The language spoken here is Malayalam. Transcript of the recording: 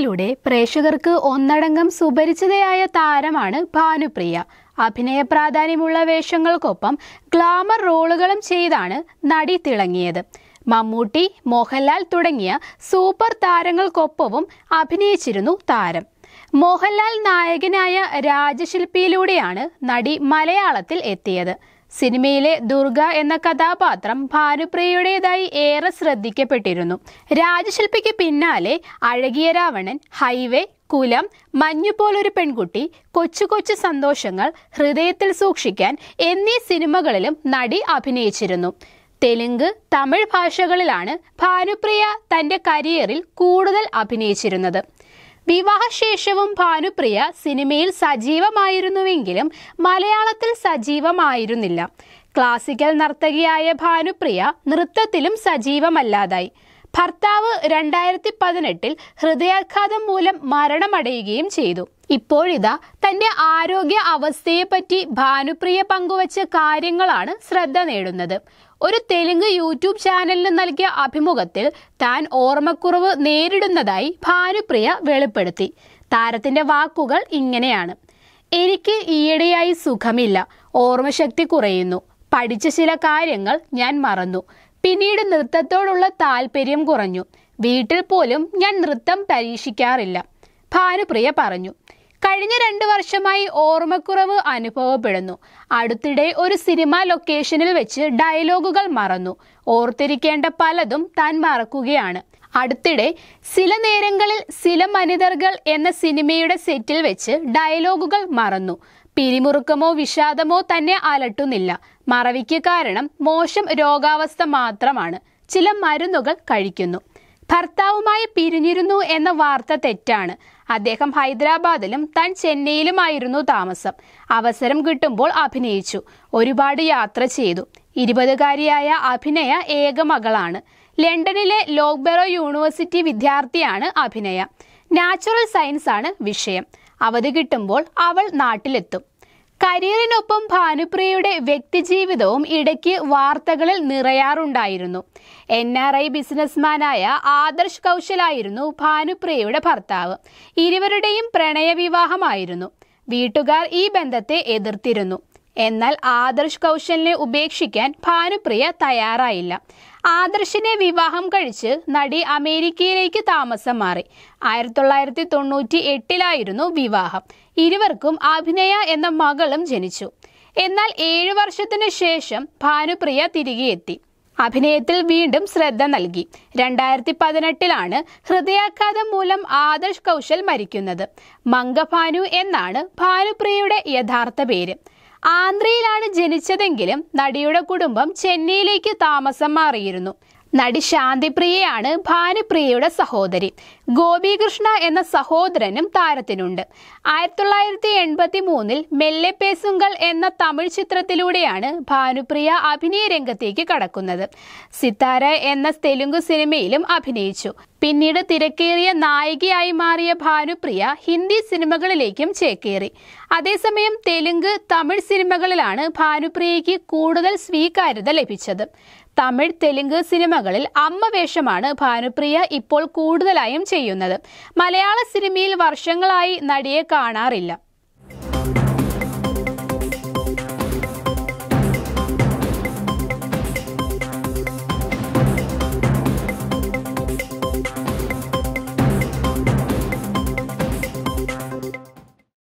ഷോയിലൂടെ പ്രേക്ഷകർക്ക് ഒന്നടങ്കം സുപരിചിതയായ താരമാണ് ഭാനുപ്രിയ അഭിനയ പ്രാധാന്യമുള്ള വേഷങ്ങൾക്കൊപ്പം ഗ്ലാമർ റോളുകളും ചെയ്താണ് നടി തിളങ്ങിയത് മമ്മൂട്ടി മോഹൻലാൽ തുടങ്ങിയ സൂപ്പർ താരങ്ങൾക്കൊപ്പവും അഭിനയിച്ചിരുന്നു താരം മോഹൻലാൽ നായകനായ രാജശില്പിയിലൂടെയാണ് നടി മലയാളത്തിൽ എത്തിയത് സിനിമയിലെ ദുർഗ എന്ന കഥാപാത്രം ഭാനുപ്രിയയുടേതായി ഏറെ ശ്രദ്ധിക്കപ്പെട്ടിരുന്നു രാജശില്പിക്ക് പിന്നാലെ അഴകിയ രാവണൻ ഹൈവേ കുലം മഞ്ഞു പോലൊരു പെൺകുട്ടി കൊച്ചു കൊച്ചു സന്തോഷങ്ങൾ ഹൃദയത്തിൽ സൂക്ഷിക്കാൻ എന്നീ സിനിമകളിലും നടി അഭിനയിച്ചിരുന്നു തെലുങ്ക് തമിഴ് ഭാഷകളിലാണ് ഭാനുപ്രിയ തന്റെ കരിയറിൽ കൂടുതൽ അഭിനയിച്ചിരുന്നത് വിവാഹശേഷവും ഭാനുപ്രിയ സിനിമയിൽ സജീവമായിരുന്നുവെങ്കിലും മലയാളത്തിൽ സജീവമായിരുന്നില്ല ക്ലാസിക്കൽ നർത്തകിയായ ഭാനുപ്രിയ നൃത്തത്തിലും സജീവമല്ലാതായി ഭർത്താവ് രണ്ടായിരത്തി പതിനെട്ടിൽ ഹൃദയാഘാതം മൂലം മരണമടയുകയും ചെയ്തു ഇപ്പോഴിതാ തന്റെ ആരോഗ്യ അവസ്ഥയെപ്പറ്റി ഭാനുപ്രിയ പങ്കുവച്ച കാര്യങ്ങളാണ് ശ്രദ്ധ നേടുന്നത് ഒരു തെലുങ്ക് യൂട്യൂബ് ചാനലിന് നൽകിയ അഭിമുഖത്തിൽ താൻ ഓർമ്മക്കുറവ് നേരിടുന്നതായി ഭാനുപ്രിയ വെളിപ്പെടുത്തി താരത്തിന്റെ വാക്കുകൾ ഇങ്ങനെയാണ് എനിക്ക് ഈയിടെയായി സുഖമില്ല ഓർമ്മശക്തി കുറയുന്നു പഠിച്ച ചില കാര്യങ്ങൾ ഞാൻ മറന്നു പിന്നീട് നൃത്തത്തോടുള്ള താല്പര്യം കുറഞ്ഞു വീട്ടിൽ പോലും ഞാൻ നൃത്തം പരീക്ഷിക്കാറില്ല ഭാനുപ്രിയ പറഞ്ഞു കഴിഞ്ഞ രണ്ട് വർഷമായി ഓർമ്മക്കുറവ് അനുഭവപ്പെടുന്നു അടുത്തിടെ ഒരു സിനിമ ലൊക്കേഷനിൽ വെച്ച് ഡയലോഗുകൾ മറന്നു ഓർത്തിരിക്കേണ്ട പലതും താൻ മറക്കുകയാണ് അടുത്തിടെ ചില നേരങ്ങളിൽ ചില മനിതർകൾ എന്ന സിനിമയുടെ സെറ്റിൽ വെച്ച് ഡയലോഗുകൾ മറന്നു പിരിമുറുക്കമോ വിഷാദമോ തന്നെ അലട്ടുന്നില്ല മറവിക്ക് കാരണം മോശം രോഗാവസ്ഥ മാത്രമാണ് ചില മരുന്നുകൾ കഴിക്കുന്നു ഭർത്താവുമായി പിരിഞ്ഞിരുന്നു എന്ന വാർത്ത തെറ്റാണ് അദ്ദേഹം ഹൈദരാബാദിലും താൻ ചെന്നൈയിലുമായിരുന്നു താമസം അവസരം കിട്ടുമ്പോൾ അഭിനയിച്ചു ഒരുപാട് യാത്ര ചെയ്തു ഇരുപതുകാരിയായ അഭിനയ ഏക മകളാണ് ലണ്ടനിലെ ലോക്ബെറോ യൂണിവേഴ്സിറ്റി വിദ്യാർത്ഥിയാണ് അഭിനയ നാച്ചുറൽ സയൻസ് ആണ് വിഷയം അവധി കിട്ടുമ്പോൾ അവൾ നാട്ടിലെത്തും കരിയറിനൊപ്പം ഭാനുപ്രിയയുടെ വ്യക്തിജീവിതവും ഇടയ്ക്ക് വാർത്തകളിൽ നിറയാറുണ്ടായിരുന്നു എൻ ആർ ഐ ബിസിനസ്മാനായ ആദർശ് കൗശലായിരുന്നു ഭാനുപ്രിയയുടെ ഭർത്താവ് ഇരുവരുടെയും പ്രണയവിവാഹമായിരുന്നു വീട്ടുകാർ ഈ ബന്ധത്തെ എതിർത്തിരുന്നു എന്നാൽ ആദർശ് കൗശലിനെ ഉപേക്ഷിക്കാൻ ഭാനുപ്രിയ തയ്യാറായില്ല ആദർശിനെ വിവാഹം കഴിച്ച് നടി അമേരിക്കയിലേക്ക് താമസം മാറി ആയിരത്തി തൊള്ളായിരത്തി തൊണ്ണൂറ്റി എട്ടിലായിരുന്നു വിവാഹം ഇരുവർക്കും അഭിനയ എന്ന മകളും ജനിച്ചു എന്നാൽ ഏഴു വർഷത്തിനു ശേഷം ഭാനുപ്രിയ തിരികെയെത്തി അഭിനയത്തിൽ വീണ്ടും ശ്രദ്ധ നൽകി രണ്ടായിരത്തി പതിനെട്ടിലാണ് ഹൃദയാഘാതം മൂലം ആദർശ് കൗശൽ മരിക്കുന്നത് മംഗഭാനു എന്നാണ് ഭാനുപ്രിയയുടെ യഥാർത്ഥ പേര് ആന്ധ്രയിലാണ് ജനിച്ചതെങ്കിലും നടിയുടെ കുടുംബം ചെന്നൈയിലേക്ക് താമസം മാറിയിരുന്നു നടി ശാന്തിപ്രിയയാണ് ഭാനുപ്രിയയുടെ സഹോദരി ഗോപികൃഷ്ണ എന്ന സഹോദരനും താരത്തിനുണ്ട് ആയിരത്തി തൊള്ളായിരത്തി എൺപത്തി മൂന്നിൽ പേസുങ്കൽ എന്ന തമിഴ് ചിത്രത്തിലൂടെയാണ് ഭാനുപ്രിയ അഭിനയ രംഗത്തേക്ക് കടക്കുന്നത് സിത്താര എന്ന തെലുങ്ക് സിനിമയിലും അഭിനയിച്ചു പിന്നീട് തിരക്കേറിയ നായികയായി മാറിയ ഭാനുപ്രിയ ഹിന്ദി സിനിമകളിലേക്കും ചേക്കേറി അതേസമയം തെലുങ്ക് തമിഴ് സിനിമകളിലാണ് ഭാനുപ്രിയയ്ക്ക് കൂടുതൽ സ്വീകാര്യത ലഭിച്ചത് തമിഴ് തെലുങ്ക് സിനിമകളിൽ അമ്മ വേഷമാണ് ഭാനുപ്രിയ ഇപ്പോൾ കൂടുതലായും ചെയ്യുന്നത് മലയാള സിനിമയിൽ വർഷങ്ങളായി നടിയെ കാണാറില്ല